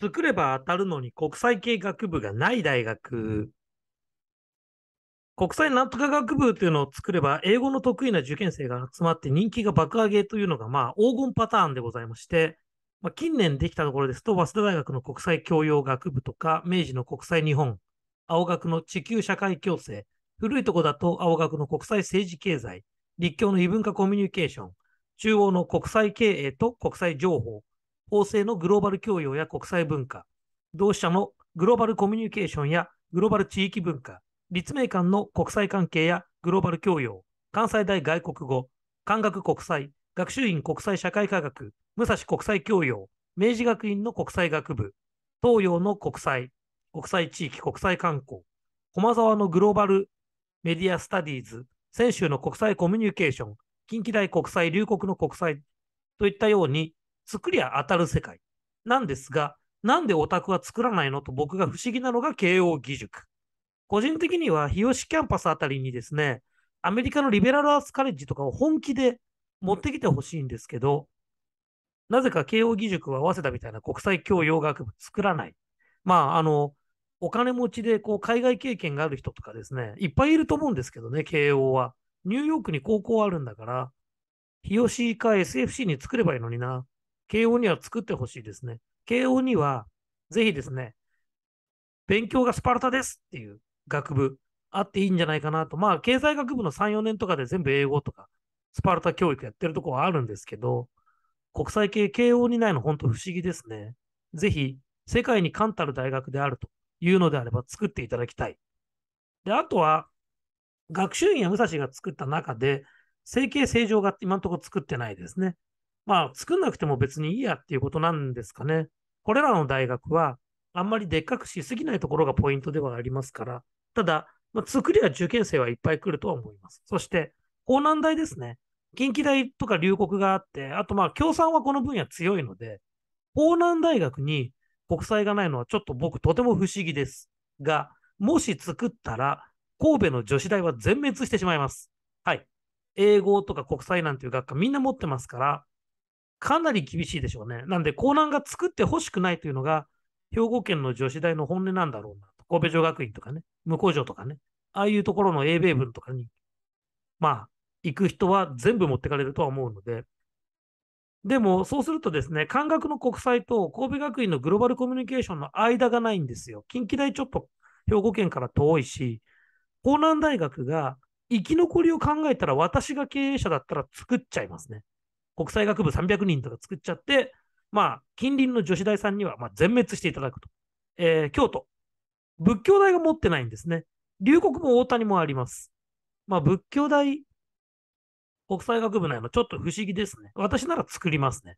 作れば当たるのに国際系学部がない大学、国際なんとか学部というのを作れば、英語の得意な受験生が集まって人気が爆上げというのが、まあ、黄金パターンでございまして、まあ、近年できたところですと、早稲田大学の国際教養学部とか、明治の国際日本、青学の地球社会共生、古いとこだと青学の国際政治経済、立教の異文化コミュニケーション、中央の国際経営と国際情報、法制のグローバル教養や国際文化、同社のグローバルコミュニケーションやグローバル地域文化、立命館の国際関係やグローバル教養、関西大外国語、漢学国際、学習院国際社会科学、武蔵国際教養、明治学院の国際学部、東洋の国際、国際地域国際観光、駒沢のグローバルメディアスタディーズ、泉州の国際コミュニケーション、近畿大国際、龍谷の国際といったように、作りゃ当たる世界。なんですが、なんでオタクは作らないのと僕が不思議なのが慶応義塾。個人的には日吉キャンパスあたりにですね、アメリカのリベラルアーツカレッジとかを本気で持ってきてほしいんですけど、なぜか慶応義塾は早稲田みたいな国際教養学部作らない。まあ、あの、お金持ちでこう海外経験がある人とかですね、いっぱいいると思うんですけどね、慶応は。ニューヨークに高校あるんだから、日吉か SFC に作ればいいのにな。慶応には作ってほしいですね。慶応には、ぜひですね、勉強がスパルタですっていう学部、あっていいんじゃないかなと。まあ、経済学部の3、4年とかで全部英語とか、スパルタ教育やってるとこはあるんですけど、国際系慶応にないの本当不思議ですね。ぜひ、世界に冠たる大学であるというのであれば作っていただきたい。で、あとは、学習院や武蔵が作った中で、整形正常が今のところ作ってないですね。まあ、作んなくても別にいいやっていうことなんですかね。これらの大学は、あんまりでっかくしすぎないところがポイントではありますから、ただ、まあ、作りは受験生はいっぱい来るとは思います。そして、法難大ですね。近畿大とか留国があって、あとまあ、共産はこの分野強いので、法難大学に国際がないのはちょっと僕とても不思議です。が、もし作ったら、神戸の女子大は全滅してしまいます。はい。英語とか国際なんていう学科みんな持ってますから、かなり厳しいでしょうね。なんで、江南が作ってほしくないというのが、兵庫県の女子大の本音なんだろうな神戸女学院とかね、向こう城とかね、ああいうところの英米文とかに、まあ、行く人は全部持ってかれるとは思うので、でも、そうするとですね、漢学の国際と神戸学院のグローバルコミュニケーションの間がないんですよ。近畿大ちょっと兵庫県から遠いし、江南大学が生き残りを考えたら私が経営者だったら作っちゃいますね。国際学部300人とか作っちゃって、まあ、近隣の女子大さんには、ま全滅していただくと。えー、京都。仏教大が持ってないんですね。龍谷も大谷もあります。まあ、仏教大、国際学部ないの、ちょっと不思議ですね。私なら作りますね。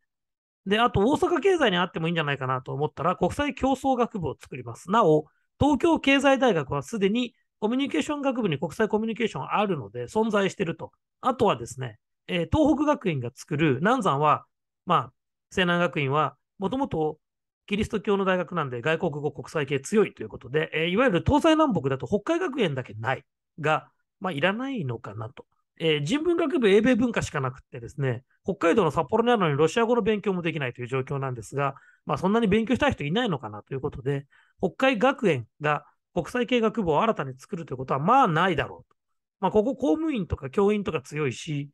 で、あと、大阪経済にあってもいいんじゃないかなと思ったら、国際競争学部を作ります。なお、東京経済大学はすでにコミュニケーション学部に国際コミュニケーションあるので存在してると。あとはですね、えー、東北学院が作る南山は、まあ、西南学院はもともとキリスト教の大学なんで外国語国際系強いということで、えー、いわゆる東西南北だと北海学園だけないが、まあ、いらないのかなと。えー、人文学部英米文化しかなくってですね、北海道の札幌にあるのにロシア語の勉強もできないという状況なんですが、まあ、そんなに勉強したい人いないのかなということで、北海学園が国際系学部を新たに作るということはまあないだろうと。まあ、ここ公務員とか教員とか強いし、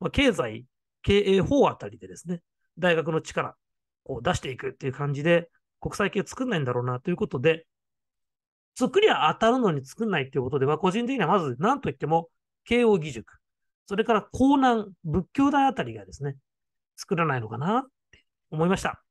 まあ、経済、経営法あたりでですね、大学の力を出していくっていう感じで、国際系作んないんだろうなということで、作りは当たるのに作んないっていうことでは、個人的にはまず何と言っても、慶応義塾、それから江南、仏教大あたりがですね、作らないのかなって思いました。